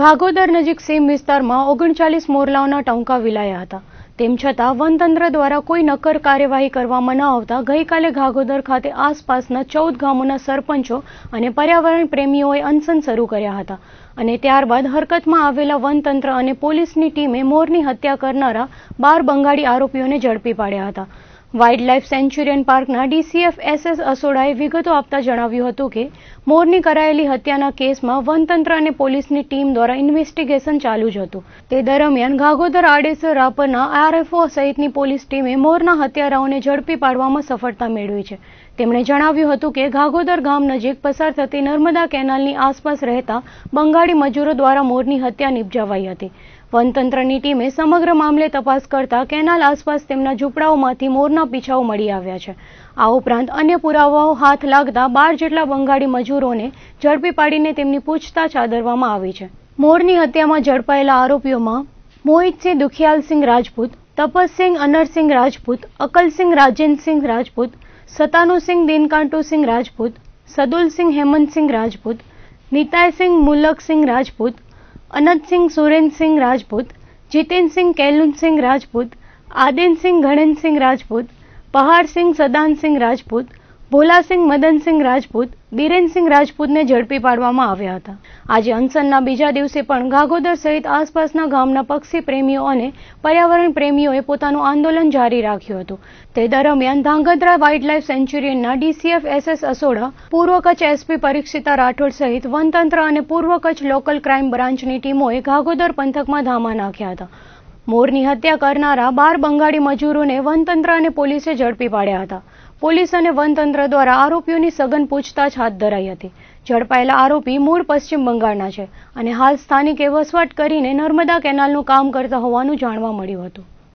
ઘાગોદર નજીક સીમ વિસ્તારમાં ઓગણચાલીસ મોરલાઓના ટંકા વિલાયા હતા તેમ છતાં વનતંત્ર દ્વારા કોઈ નક્કર કાર્યવાહી કરવામાં ન આવતા ગઈકાલે ઘાગોદર ખાતે આસપાસના ચૌદ ગામોના સરપંચો અને પર્યાવરણ પ્રેમીઓએ અનશન શરૂ કર્યા હતા અને ત્યારબાદ હરકતમાં આવેલા વનતંત્ર અને પોલીસની ટીમે મોરની હત્યા કરનારા બાર બંગાળી આરોપીઓને ઝડપી પાડ્યા હતા વાઇલ્ડ લાઇફ સેન્ચ્યુરિયન પાર્કના ડીસીએફ એસએસ અસોડાએ વિગતો આપતા જણાવ્યું હતું કે મોરની કરાયેલી હત્યાના કેસમાં વનતંત્ર અને પોલીસની ટીમ દ્વારા ઇન્વેસ્ટિગેશન ચાલુ જ હતું તે દરમિયાન ગાગોદર આડેસર રાપરના આરએફઓ સહિતની પોલીસ ટીમે મોરના હત્યારાઓને ઝડપી પાડવામાં સફળતા મેળવી છે તેમણે જણાવ્યું હતું કે ગાગોદર ગામ નજીક પસાર થતી નર્મદા કેનાલની આસપાસ રહેતા બંગાળી મજૂરો દ્વારા મોરની હત્યા નિપજાવાઈ હતી વનતંત્રની ટીમે સમગ્ર મામલે તપાસ કરતા કેનાલ આસપાસ તેમના ઝૂંપડાઓમાંથી મોરના પીછાઓ મળી આવ્યા છે આ ઉપરાંત અન્ય પુરાવાઓ હાથ લાગતા બાર જેટલા બંગાળી મજૂરોને ઝડપી પાડીને તેમની પૂછતાછ આદરવામાં આવી છે મોરની હત્યામાં ઝડપાયેલા આરોપીઓમાં મોહિતસિંહ દુખિયાલસિંહ રાજપૂત તપસસિંહ અનરસિંહ રાજપૂત અકલસિંહ રાજેન્દ્રસિંહ રાજપૂત સતાનુસિંહ દિનકાંટુસિંહ રાજપૂત સદુલસિંહ હેમંતસિંહ રાજપૂત નિતાયસિંહ મુલકસિંહ રાજપૂત અનંતસિંહ સુરેન્દ્રસિંહ રાજપૂત જીતેન્દ્રસિંહ કેલુનસિંહ રાજપૂત આદિનસિંહ ગણેન્દ્રસિંહ રાજપૂત પહાડસિંહ સદાનસિંહ રાજપૂત ભોલાસિંહ મદનસિંહ રાજપૂત બિરેનસિંહ રાજપૂતને ઝડપી પાડવામાં આવ્યા હતા આજે અનશનના બીજા દિવસે પણ ગાગોદર સહિત આસપાસના ગામના પક્ષી પ્રેમીઓ અને પર્યાવરણ પ્રેમીઓએ પોતાનું આંદોલન જારી રાખ્યું હતું તે દરમિયાન ધાંગધ્રા વાઇલ્ડ લાઇફ સેન્ચ્યુરીના ડીસીએફ એસએસ અસોડા પૂર્વ કચ્છ એસપી પરીક્ષિતા રાઠોડ સહિત વનતંત્ર અને પૂર્વ કચ્છ લોકલ ક્રાઇમ બ્રાન્ચની ટીમોએ ગાગોદર પંથકમાં ધામા નાખ્યા હતા મોરની હત્યા કરનારા બાર બંગાળી મજૂરોને વનતંત્ર અને પોલીસે ઝડપી પાડ્યા હતા પોલીસ અને વનતંત્ર દ્વારા આરોપીઓની સઘન પૂછતાછ હાથ ધરાઈ હતી ઝડપાયેલા આરોપી મૂળ પશ્ચિમ બંગાળના છે અને હાલ સ્થાનિકે વસવાટ કરીને નર્મદા કેનાલનું કામ કરતા હોવાનું જાણવા મળ્યું હતું